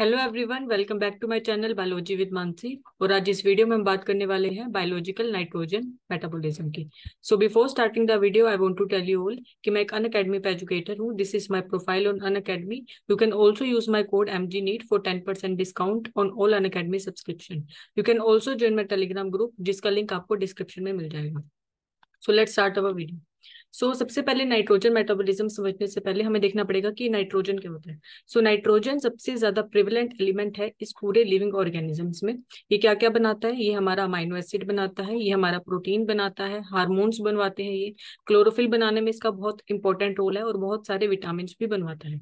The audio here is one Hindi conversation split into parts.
Hello everyone welcome back to my channel biology with Mansi और आज इस वीडियो में हम बात करने वाले हैं बायोलॉजिकल नाइट्रोजन मेटाबॉलिज्म की so before starting the video I want to tell you all कि मैं एक अन अकेडमी पे एजुकेटर हूँ this is my profile on Unacademy you can also use my code M G NEET for ten percent discount on all Unacademy subscription you can also join my telegram group जिसका लिंक आपको डिस्क्रिप्शन में मिल जाएगा so let start our video so so, सबसे पहले नाइट्रोजन मेटाबॉलिज्म समझने से पहले हमें देखना पड़ेगा कि नाइट्रोजन क्या होता है सो so, नाइट्रोजन सबसे ज्यादा प्रिवलेंट एलिमेंट है इस पूरे लिविंग ऑर्गेनिजम्स में ये क्या क्या बनाता है ये हमारा अमाइनो एसिड बनाता है ये हमारा प्रोटीन बनाता है हार्मोन्स बनवाते हैं ये क्लोरोफिल बनाने में इसका बहुत इंपॉर्टेंट रोल है और बहुत सारे विटामिन भी बनवाता है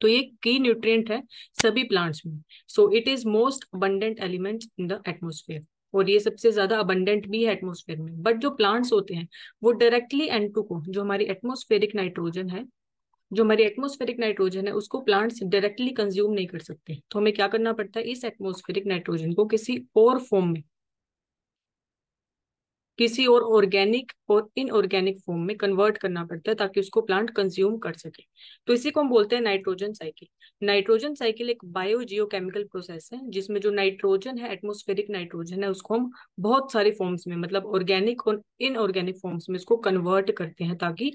तो ये की न्यूट्रिएंट है सभी प्लांट्स में so it is most abundant element in the atmosphere और ये सबसे ज्यादा अबंडेंट भी है एटमोस्फेयर में बट जो प्लांट्स होते हैं वो डायरेक्टली एन टू को जो हमारी एटमोस्फेरिक नाइट्रोजन है जो हमारी एटमोस्फेरिक नाइट्रोजन है उसको प्लांट्स डायरेक्टली कंज्यूम नहीं कर सकते तो हमें क्या करना पड़ता है इस एटमोस्फेरिक नाइट्रोजन को किसी और फॉर्म में किसी और ऑर्गेनिक और इनऑर्गेनिक फॉर्म में कन्वर्ट करना पड़ता है ताकि उसको प्लांट कंज्यूम कर सके तो इसी को हम बोलते हैं नाइट्रोजन साइकिल नाइट्रोजन साइकिल एक बायो जियोकेमिकल प्रोसेस है जिसमें जो नाइट्रोजन है एटमोस्फेरिक नाइट्रोजन है उसको हम बहुत सारे फॉर्म्स में मतलब ऑर्गेनिक और इनऑर्गेनिक फॉर्म्स में इसको कन्वर्ट करते हैं ताकि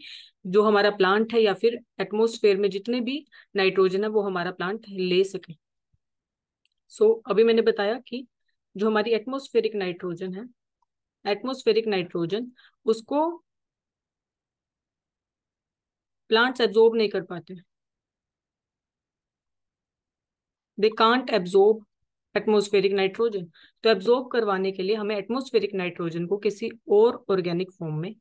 जो हमारा प्लांट है या फिर एटमोस्फेयर में जितने भी नाइट्रोजन है वो हमारा प्लांट ले सके सो so, अभी मैंने बताया कि जो हमारी एटमोस्फेरिक नाइट्रोजन है एटमोस्फेरिक नाइट्रोजन उसको प्लांट्स एब्जॉर्ब नहीं कर पाते they can't absorb atmospheric nitrogen तो एब्जॉर्ब करवाने के लिए हमें एटमोस्फेरिक नाइट्रोजन को किसी और ऑर्गेनिक फॉर्म में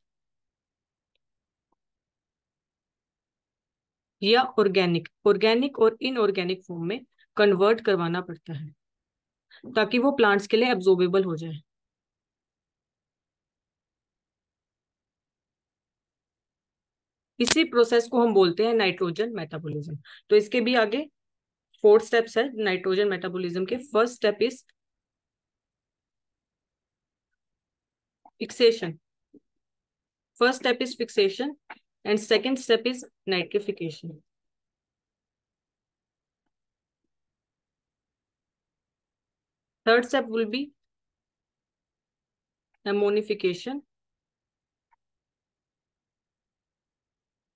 या ऑर्गेनिक ऑर्गेनिक और इनऑर्गेनिक फॉर्म में कन्वर्ट करवाना पड़ता है ताकि वो प्लांट्स के लिए एब्जॉर्बेबल हो जाए इसी प्रोसेस को हम बोलते हैं नाइट्रोजन मेटाबॉलिज्म तो इसके भी आगे फोर स्टेप्स है नाइट्रोजन मेटाबॉलिज्म के first step is fixation first step is fixation and second step is nitrification third step will be ammonification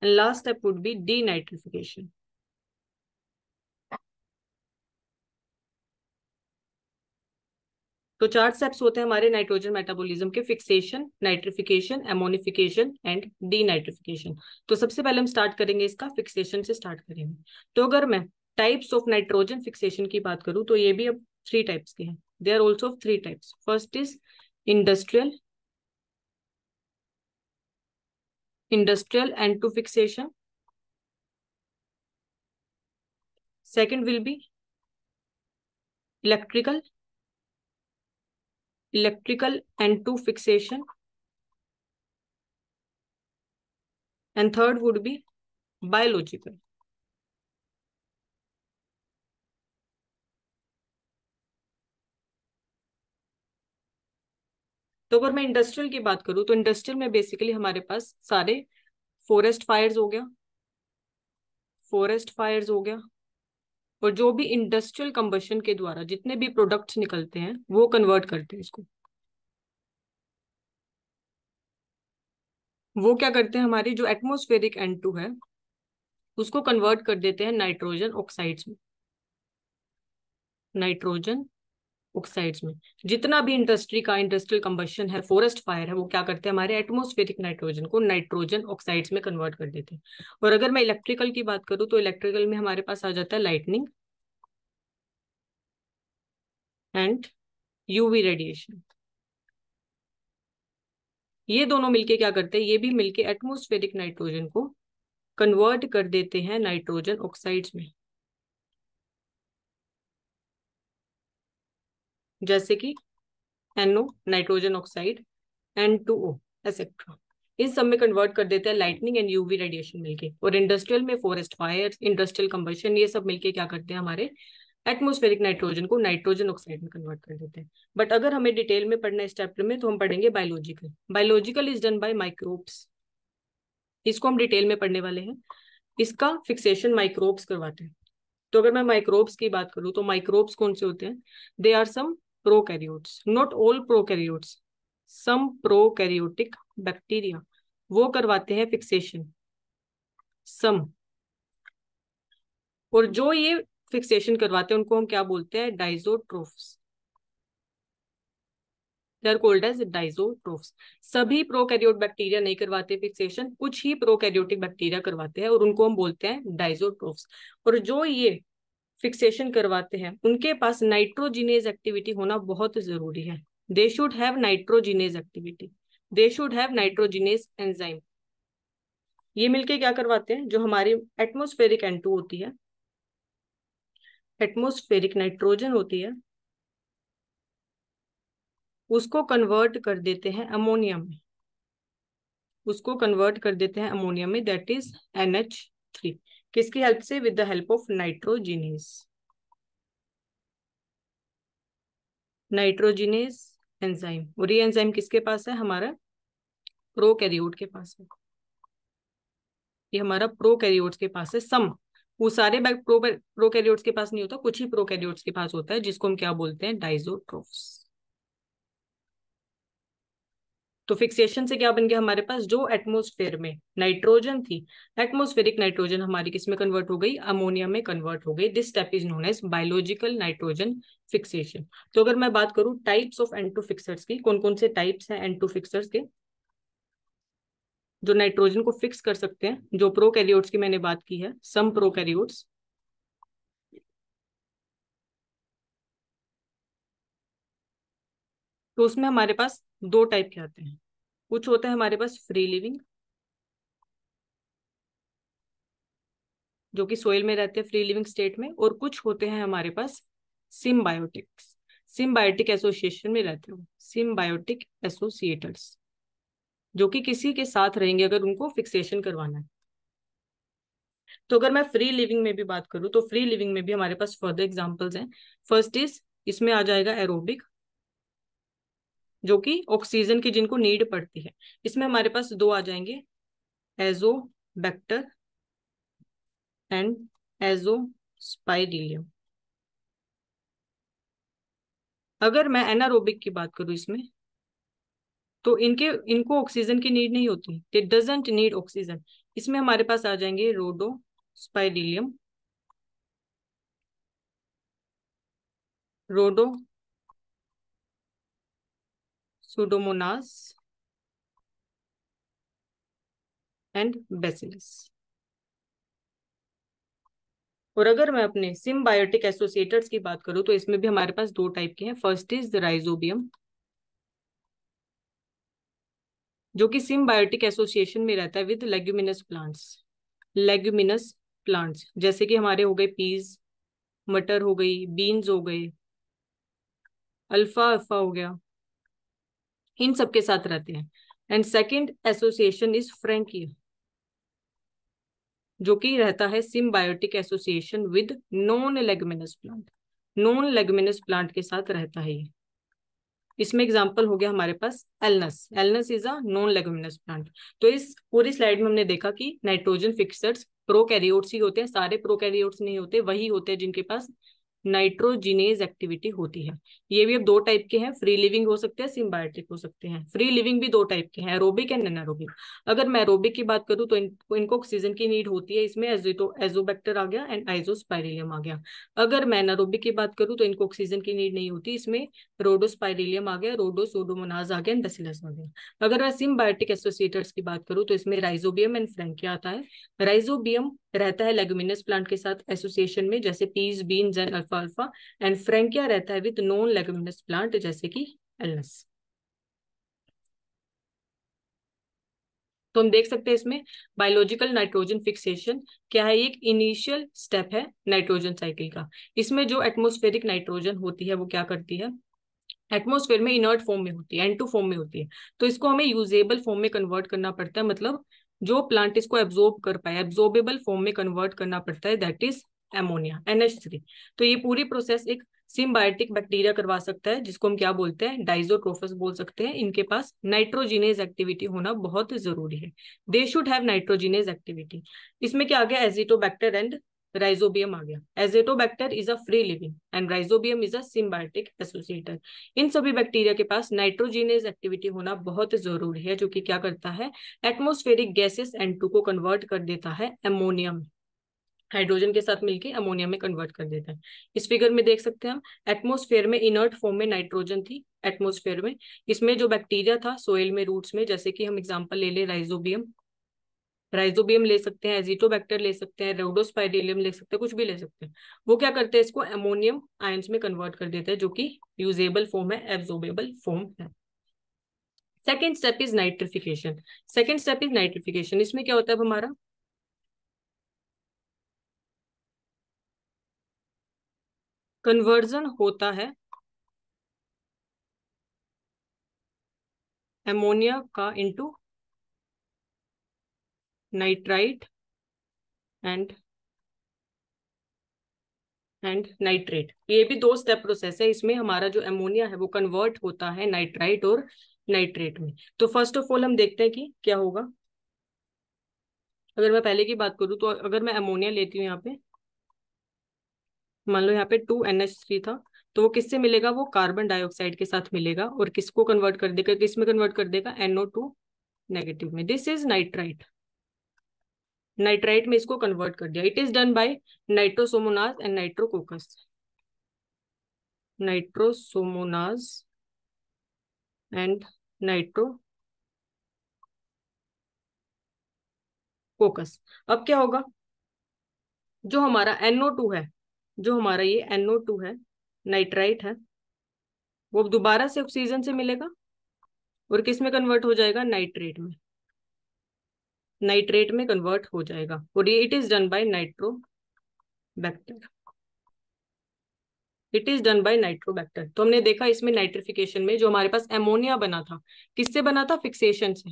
And last step would be denitrification. तो चार स्टेप्स होते हैं हमारे नाइट्रोजन मेटाबॉलिज्म के fixation nitrification ammonification and denitrification तो सबसे पहले हम स्टार्ट करेंगे इसका फिक्सेशन से स्टार्ट करेंगे तो अगर मैं टाइप्स ऑफ नाइट्रोजन फिक्सेशन की बात करूं तो ये भी अब थ्री टाइप्स के हैं they are also three types first is industrial industrial and to fixation. Second will be electrical, electrical and to fixation. And third would be biological. तो अगर मैं इंडस्ट्रियल की बात करूं तो इंडस्ट्रियल में बेसिकली हमारे पास सारे फॉरेस्ट फायर्स हो गया फॉरेस्ट फायर्स हो गया और जो भी इंडस्ट्रियल कंबशन के द्वारा जितने भी प्रोडक्ट्स निकलते हैं वो कन्वर्ट करते हैं इसको वो क्या करते हैं हमारी जो एटमोस्फेरिक एन टू है उसको कन्वर्ट कर देते हैं नाइट्रोजन ऑक्साइड्स में नाइट्रोजन ऑक्साइड्स में जितना भी इंडस्ट्री का इंडस्ट्रियल कंबशन है फॉरेस्ट फायर है वो क्या करते हैं हमारे एटमोस्फेरिक नाइट्रोजन को नाइट्रोजन ऑक्साइड्स में कन्वर्ट कर देते हैं और अगर मैं इलेक्ट्रिकल की बात करूं तो इलेक्ट्रिकल में हमारे पास आ जाता है लाइटनिंग एंड यूवी रेडिएशन ये दोनों मिलके क्या करते हैं ये भी मिलके एटमोस्फेरिक नाइट्रोजन को कन्वर्ट कर देते हैं नाइट्रोजन ऑक्साइड्स में जैसे कि NO nitrogen oxide N two O etcetera इन सब में कन्वर्ट कर देते हैं लाइटनिंग एंड यूवी रेडिएशन मिलके और इंडस्ट्रियल में फॉरेस्ट फायर इंडस्ट्रियल कंबर्शन ये सब मिलके क्या करते हैं हमारे एटमोस्फेरिक नाइट्रोजन को नाइट्रोजन ऑक्साइड में कन्वर्ट कर देते हैं बट अगर हमें डिटेल में पढ़ना है इस चैप्टर में तो हम पढ़ेंगे biological biological is done by microbes इसको हम डिटेल में पढ़ने वाले हैं इसका फिक्सेशन माइक्रोब्स करवाते हैं तो अगर मैं माइक्रोब्स की बात करूँ तो माइक्रोब्स कौन से होते हैं they are some prokaryotes not all prokaryotes some prokaryotic bacteria वो करवाते हैं फिक्सेशन सम और जो ये फिक्सेशन करवाते हैं उनको हम क्या बोलते हैं डाइजोट्रोफ्स दे कोल्ड एज डाइजोट्रोफ्स सभी प्रोकैरियोट बैक्टीरिया नहीं करवाते फिक्सेशन कुछ ही प्रोकैरियोटिक बैक्टीरिया करवाते हैं और उनको हम बोलते हैं डाइजोट्रोफ्स और जो ये फिक्सेशन करवाते हैं उनके पास नाइट्रोजिनेज एक्टिविटी होना बहुत जरूरी है they should have nitrogenase activity they should have nitrogenase enzyme ये मिलके क्या करवाते हैं जो हमारी एटमोस्फेरिक एन होती है एटमोस्फेरिक नाइट्रोजन होती है उसको कन्वर्ट कर देते हैं अमोनिया में उसको कन्वर्ट कर देते हैं अमोनिया में that is N H three किसकी हेल्प से with the help of nitrogenase nitrogenase enzyme और ये एंजाइम किसके पास है हमारा प्रोकैरियोट के पास है ये हमारा प्रोकैरियोट्स के पास है सम वो सारे प्रो प्रोकैरियोट्स के पास नहीं होता कुछ ही प्रोकैरियोट्स के पास होता है जिसको हम क्या बोलते हैं डाइजोट्रोफ्स तो फिक्सेशन से क्या बन गया हमारे पास जो एटमोस्फेयर में नाइट्रोजन थी एटमोस्फेरिक नाइट्रोजन हमारी किसमें कन्वर्ट हो गई अमोनिया में कन्वर्ट हो गई this step is known as biological nitrogen fixation तो अगर मैं बात करूं टाइप्स ऑफ एंटू फिक्सर्स की कौन कौन से टाइप्स हैं एंटू फिक्सर्स के जो नाइट्रोजन को फिक्स कर सकते हैं जो प्रो की मैंने बात की है सम प्रो तो उसमें हमारे पास दो टाइप के आते हैं कुछ होते हैं हमारे पास फ्री लिविंग जो कि सोइल में रहते हैं फ्री लिविंग स्टेट में और कुछ होते हैं हमारे पास सिम्बायोटिक्स सिम्बायोटिक एसोसिएशन में रहते हो सिम्बायोटिक एसोसिएटर्स जो कि किसी के साथ रहेंगे अगर उनको फिक्सेशन करवाना है तो अगर मैं फ्री लिविंग में भी बात करूं तो फ्री लिविंग में भी हमारे पास फर्दर एग्जांपल्स हैं फर्स्ट इज इसमें आ जाएगा एरोबिक जो कि ऑक्सीजन की जिनको नीड पड़ती है इसमें हमारे पास दो आ जाएंगे Azotobacter and Azospirillum अगर मैं एनारोबिक की बात करूं इसमें तो इनके इनको ऑक्सीजन की नीड नहीं होती दे डजेंट नीड ऑक्सीजन इसमें हमारे पास आ जाएंगे रोडो स्पाइरिलियम रोडो pseudomonas एंड बेसिलस और अगर मैं अपने सिम्बायोटिक एसोसिएटर्स की बात करूं तो इसमें भी हमारे पास दो टाइप के हैं फर्स्ट इज राइजोबियम जो कि सिम्बायोटिक एसोसिएशन में रहता है with leguminous plants leguminous plants जैसे कि हमारे हो गए पीज मटर हो गई बीन्स हो गए अल्फा अल्फा हो गया इन सबके साथ रहते हैं and second association is Frankia जो कि रहता है symbiotic association with non leguminous plant non leguminous plant के साथ रहता है ये इसमें एग्जाम्पल हो गया हमारे पास Alnus Alnus is a non leguminous plant तो इस पूरी स्लाइड में हमने देखा कि नाइट्रोजन फिक्सर्स प्रोकैरियोट्स ही होते हैं सारे प्रोकैरियोट्स नहीं होते वही होते हैं जिनके पास नाइट्रोजिनेज एक्टिविटी होती है ये भी अब दो टाइप के हैं फ्री लिविंग हो सकते हैं सिम्बायोटिक हो सकते हैं फ्री लिविंग भी दो टाइप के हैं एरोबिक एंड एनारोबिक अगर मैं एरोबिक की बात करूँ तो इन, इनको ऑक्सीजन की नीड होती है इसमें एजो एजोबैक्टर आ गया एंड आइजोस्पायरिलियम आ गया अगर मैं एनारोबिक की बात करूँ तो इनको ऑक्सीजन की नीड नहीं होती इसमें रोडोस्पायरिलियम आ गया रोडोसोडोमोनाज आ गया एंड बेसिलस आ गया अगर मैं सिम्बायोटिक एसोसिएटर्स की बात करूँ तो इसमें राइजोबियम एंड फ्रेंकिया आता है राइजोबियम रहता है लेगुमिनस प्लांट के साथ एसोसिएशन में जैसे पीज बीन्स एंड अल्फा अल्फा एंड फ्रेंकिया रहता है विद नॉन लेगुमिनस प्लांट जैसे कि एलनस तो हम देख सकते हैं इसमें बायोलॉजिकल नाइट्रोजन फिक्सेशन क्या है एक इनिशियल स्टेप है नाइट्रोजन साइकिल का इसमें जो एटमोस्फेरिक नाइट्रोजन होती है वो क्या करती है एटमोस्फेयर में इनर्ट फॉर्म में होती है टू फॉर्म में होती है तो इसको हमें यूजेबल फॉर्म में कन्वर्ट करना पड़ता है मतलब जो प्लांट इसको एब्जॉर्ब कर पाए एब्जॉर्बेबल फॉर्म में कन्वर्ट करना पड़ता है दैट इज एमोनिया एनएच तो ये पूरी प्रोसेस एक सिम्बायोटिक बैक्टीरिया करवा सकता है जिसको हम क्या बोलते हैं डाइजोट्रोफस बोल सकते हैं इनके पास नाइट्रोजिनेज एक्टिविटी होना बहुत जरूरी है they should have nitrogenase activity इसमें क्या आ गया एजिटोबैक्टर एंड राइजोबियम आ गया Azotobacter is a free living and Rhizobium is a symbiotic associator इन सभी बैक्टीरिया के पास नाइट्रोजीनियस एक्टिविटी होना बहुत जरूरी है जो कि क्या करता है एटमोस्फेरिक गैसेस एन टू को कन्वर्ट कर देता है एमोनियम हाइड्रोजन के साथ मिलके अमोनिया में कन्वर्ट कर देता है इस फिगर में देख सकते हैं हम एटमोस्फेयर में इनर्ट फॉर्म में नाइट्रोजन थी एटमोस्फेयर में इसमें जो बैक्टीरिया था सोयल में रूट्स में जैसे कि हम एग्जांपल ले ले राइजोबियम राइजोबियम ले सकते हैं एजिटोबैक्टर ले सकते हैं रेडोस्पाइडिलियम ले सकते हैं कुछ भी ले सकते हैं वो क्या करते हैं इसको एमोनियम आयंस में कन्वर्ट कर देते हैं जो कि यूजेबल फॉर्म है एब्जोबेबल फॉर्म है second step is nitrification second step is nitrification इसमें क्या होता है हमारा कन्वर्जन होता है एमोनिया का into nitrite and and nitrate ये भी दो स्टेप प्रोसेस है इसमें हमारा जो एमोनिया है वो कन्वर्ट होता है नाइट्राइट और नाइट्रेट में तो फर्स्ट ऑफ ऑल हम देखते हैं कि क्या होगा अगर मैं पहले की बात करूं तो अगर मैं एमोनिया लेती हूं यहाँ पे मान लो यहाँ पे टू एन एच थ्री था तो वो किससे मिलेगा वो कार्बन डाइऑक्साइड के साथ मिलेगा और किसको कन्वर्ट कर देगा किस में कन्वर्ट कर देगा एनओ टू नेगेटिव में दिस इज नाइट्राइट नाइट्राइट में इसको कन्वर्ट कर दिया it is done by Nitrosomonas and Nitrococcus Nitrosomonas and Nitrococcus अब क्या होगा जो हमारा एनओ टू है जो हमारा ये एनओ टू है नाइट्राइट है वो दोबारा से ऑक्सीजन से मिलेगा और किस में कन्वर्ट हो जाएगा नाइट्रेट में नाइट्रेट में कन्वर्ट हो जाएगा और ये it is done by bacter it is done by Nitrobacter तो हमने देखा इसमें नाइट्रिफिकेशन में जो हमारे पास एमोनिया बना था किससे बना था फिक्सेशन से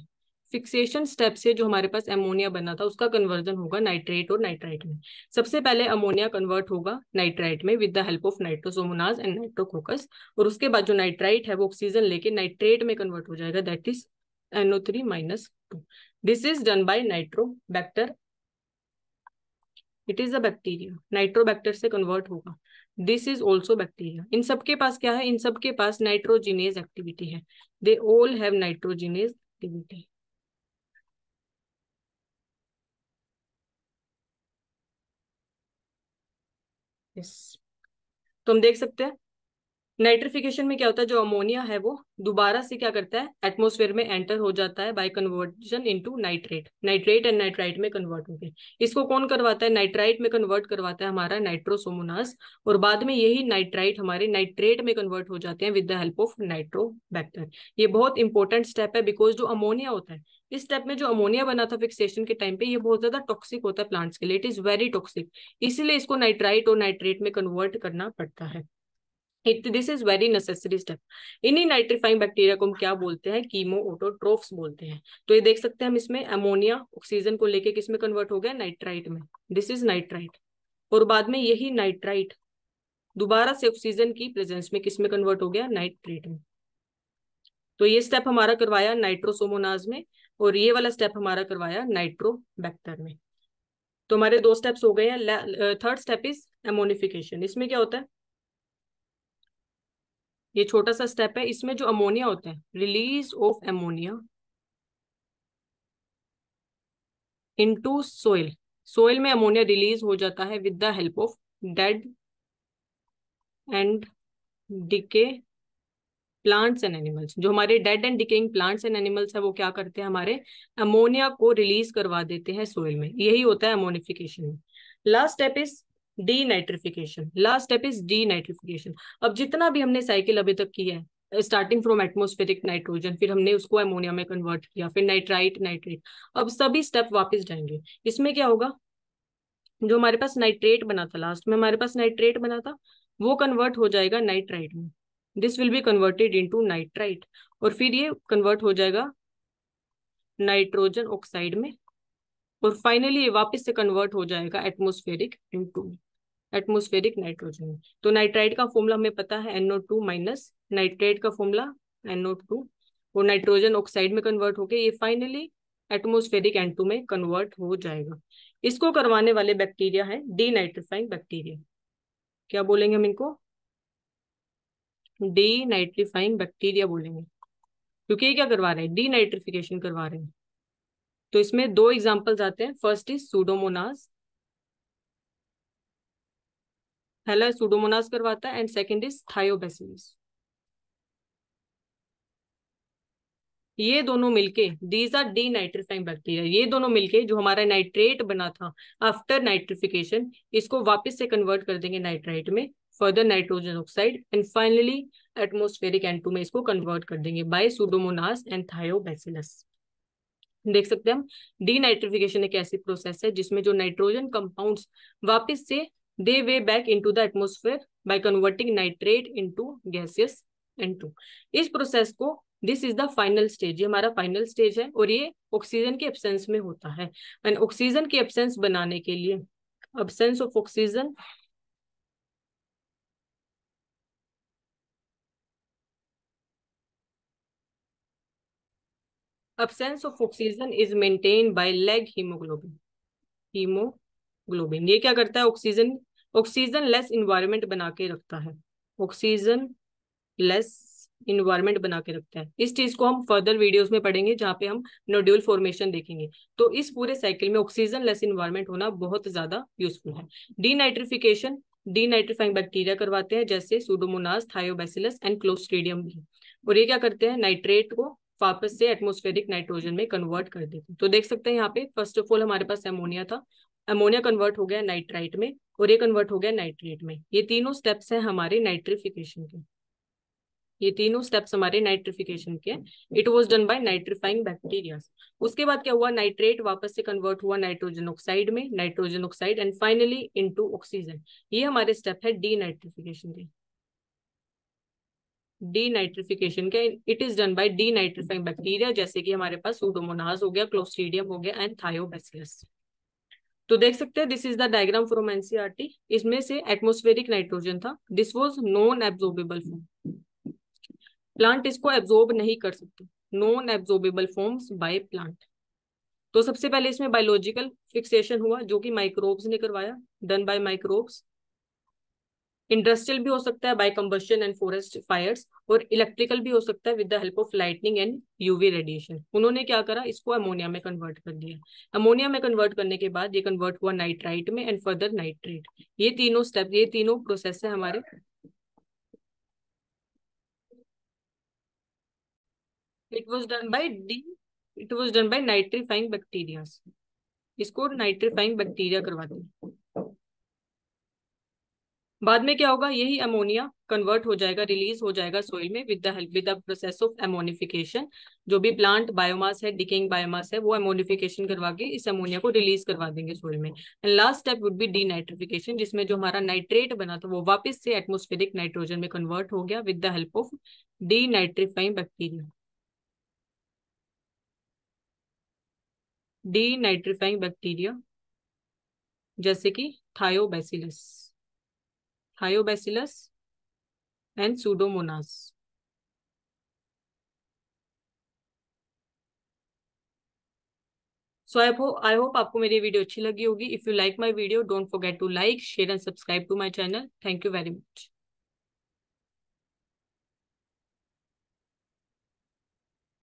फिक्सेशन स्टेप से जो हमारे पास एमोनिया बना था उसका कन्वर्जन होगा नाइट्रेट और नाइट्राइट में सबसे पहले अमोनिया कन्वर्ट होगा नाइट्राइट में with the help of Nitrosomonas and Nitrococcus और उसके बाद जो नाइट्राइट है वो ऑक्सीजन लेके नाइट्रेट में कन्वर्ट हो जाएगा that is NO three minus two This is done by nitrobacter. It is a bacteria Nitrobacter से कन्वर्ट होगा दिस इज ऑल्सो बैक्टीरिया इन सबके पास क्या है इन सबके पास नाइट्रोजिनेज एक्टिविटी है they all have nitrogenous activity yes. तो हम देख सकते हैं नाइट्रिफिकेशन में क्या होता है जो अमोनिया है वो दोबारा से क्या करता है एटमोसफेयर में एंटर हो जाता है by conversion into nitrate nitrate and nitrite में कन्वर्ट हैं इसको कौन करवाता है नाइट्राइट में कन्वर्ट करवाता है हमारा नाइट्रोसोमोनास और बाद में यही नाइट्राइट हमारे नाइट्रेट में कन्वर्ट हो जाते हैं with the help of Nitrobacter ये बहुत इंपॉर्टेंट स्टेप है बिकॉज जो अमोनिया होता है इस स्टेप में जो अमोनिया बना था फिक्सेशन के टाइम पे ये बहुत ज्यादा टॉक्सिक होता है प्लांट्स के लिए इट इज वेरी टॉक्सिक इसीलिए इसको नाइट्राइट और नाइट्रेट में कन्वर्ट करना पड़ता है it this is very necessary step इन्हीं नाइट्रीफाइंग बैक्टीरिया को हम क्या बोलते हैं कीमो ओटोट्रोफ्स बोलते हैं तो ये देख सकते हैं हम इसमें अमोनिया ऑक्सीजन को लेके किसमें कन्वर्ट हो गया नाइट्राइट में दिस इज नाइट्राइट और बाद में यही नाइट्राइट दोबारा से ऑक्सीजन की प्रेजेंस में किसमें कन्वर्ट हो गया नाइट्रेट में तो ये स्टेप हमारा करवाया नाइट्रोसोमोनाज में और ये वाला स्टेप हमारा करवाया नाइट्रोबैक्टर में तो हमारे दो स्टेप्स हो गए हैं थर्ड स्टेप इज एमोनिफिकेशन इसमें क्या होता है ये छोटा सा स्टेप है इसमें जो अमोनिया होता है release of ammonia into soil soil में अमोनिया रिलीज हो जाता है with the help of dead and decay plants and animals जो हमारे dead and decaying plants and animals है वो क्या करते हैं हमारे अमोनिया को रिलीज करवा देते हैं सोइल में यही होता है अमोनिफिकेशन में last step is denitrification last step is denitrification अब जितना भी हमने साइकिल अभी तक की है स्टार्टिंग फ्रॉम एटमोस्फेरिक नाइट्रोजन फिर हमने उसको एमोनिया में कन्वर्ट किया फिर नाइट्राइट नाइट्रेट अब सभी स्टेप वापस जाएंगे इसमें क्या होगा जो हमारे पास नाइट्रेट बना था लास्ट में हमारे पास नाइट्रेट बना था वो कन्वर्ट हो जाएगा नाइट्राइट में this will be converted to nitrite और फिर ये कन्वर्ट हो जाएगा नाइट्रोजन ऑक्साइड में और फाइनली ये वापिस से कन्वर्ट हो जाएगा एटमोस्फेरिक इनटू में एटमोस्फेरिक नाइट्रोजन तो नाइट्राइट का फॉर्मूला हमें पता है एनओ टू माइनस नाइट्राइट का फॉर्मूला एनओ टू और नाइट्रोजन ऑक्साइड में कन्वर्ट होके ये फाइनली एटमोस्फेरिक एन टू में कन्वर्ट हो जाएगा इसको करवाने वाले बैक्टीरिया है डी नाइट्रीफाइंग बैक्टीरिया क्या बोलेंगे हम इनको डी नाइट्रीफाइंग बैक्टीरिया बोलेंगे क्योंकि ये क्या करवा रहे हैं डी नाइट्रिफिकेशन करवा रहे हैं तो इसमें दो एग्जाम्पल्स आते हैं फर्स्ट इज सूडोमोनास पहला सुडोमोनास करवाता है एंड सेकेंड इज थायोबेसिलस ये दोनों मिलके these are denitrifying bacteria ये दोनों मिलके जो हमारा नाइट्रेट बना था आफ्टर नाइट्रिफिकेशन इसको वापस से कन्वर्ट कर देंगे नाइट्राइट में further nitrogen oxide and finally atmospheric N two में इसको कन्वर्ट कर देंगे बाय सुडोमोनास एंड थायोबेसिलस देख सकते हैं हम डी नाइट्रिफिकेशन एक ऐसी प्रोसेस है जिसमें जो नाइट्रोजन कंपाउंड्स वापस से they weigh back into the atmosphere by converting nitrate into gaseous N2. इस प्रोसेस को this is the final stage ये हमारा फाइनल स्टेज है और ये ऑक्सीजन के एब्सेंस में होता है एंड ऑक्सीजन के एब्सेंस बनाने के लिए absence of oxygen absence of oxygen is maintained by lag hemoglobin hemo globin ये क्या करता है ऑक्सीजन ऑक्सीजन लेस इन्वायरमेंट बना के रखता है ऑक्सीजन लेस इन्वायरमेंट बना के रखता है इस चीज को हम फर्दर वीडियोस में पढ़ेंगे जहां पे हम नोड्यूल फॉर्मेशन देखेंगे तो इस पूरे साइकिल में ऑक्सीजन लेस इन्वायरमेंट होना बहुत ज्यादा यूजफुल है डीनाइट्रिफिकेशन डीनाइट्रिफाइंग बैक्टीरिया करवाते हैं जैसे सुडोमोनास थायोबैसिलस एंड क्लोस्ट्रीडियम भी और ये क्या करते हैं नाइट्रेट को वापस से एटमोस्फेरिक नाइट्रोजन में कन्वर्ट कर देते हैं तो देख सकते हैं यहाँ पे फर्स्ट ऑफ ऑल हमारे पास एमोनिया था अमोनिया कन्वर्ट हो गया नाइट्राइट में और ये कन्वर्ट हो गया नाइट्रेट में ये तीनों स्टेप्स हैं हमारे नाइट्रिफिकेशन के ये तीनों स्टेप्स हमारे नाइट्रिफिकेशन के it was done by nitrifying bacteria उसके बाद क्या हुआ नाइट्रेट वापस से कन्वर्ट हुआ नाइट्रोजन ऑक्साइड में nitrogen oxide and finally into oxygen ये हमारे स्टेप है डी नाइट्रिफिकेशन के डी नाइट्रिफिकेशन के it is done by denitrifying bacteria जैसे कि हमारे पास सूडोमोनाज हो गया क्लोस्टीडियम हो गया एंड थायोबेसिलस तो देख सकते हैं this is the diagram from NCERT इसमें से एटमोस्फेरिक नाइट्रोजन था this was non absorbable form plant इसको एब्जॉर्ब नहीं कर सकते non absorbable forms by plant तो सबसे पहले इसमें बायोलॉजिकल फिक्सेशन हुआ जो कि माइक्रोब्स ने करवाया डन बाय माइक्रोब्स इंडस्ट्रियल भी हो सकता है by combustion and forest fires और इलेक्ट्रिकल भी हो सकता है with the help of lightning and UV radiation उन्होंने क्या करा इसको अमोनिया में कन्वर्ट कर दिया अमोनिया में कन्वर्ट करने के बाद ये कन्वर्ट हुआ नाइट्राइट में एंड फर्दर नाइट्रेट ये तीनों स्टेप ये तीनों प्रोसेस है हमारे it was done by de it was done by nitrifying bacteria इसको नाइट्रीफाइंग बैक्टीरिया करवा हैं बाद में क्या होगा यही अमोनिया कन्वर्ट हो जाएगा रिलीज हो जाएगा सोइल में with the help with the process of ammonification जो भी प्लांट बायोमास है डिकिंग बायोमास है वो एमोनिफिकेशन करवा के इस अमोनिया को रिलीज करवा देंगे सोइल में and last step would be denitrification जिसमें जो हमारा नाइट्रेट बना था वो वापस से एटमोस्फेरिक नाइट्रोजन में कन्वर्ट हो गया with the help of denitrifying bacteria denitrifying bacteria जैसे कि Thiobacillus Hyobacillus and Pseudomonas. So I hope I hope आपको मेरी वीडियो अच्छी लगी होगी if you like my video don't forget to like share and subscribe to my channel thank you very much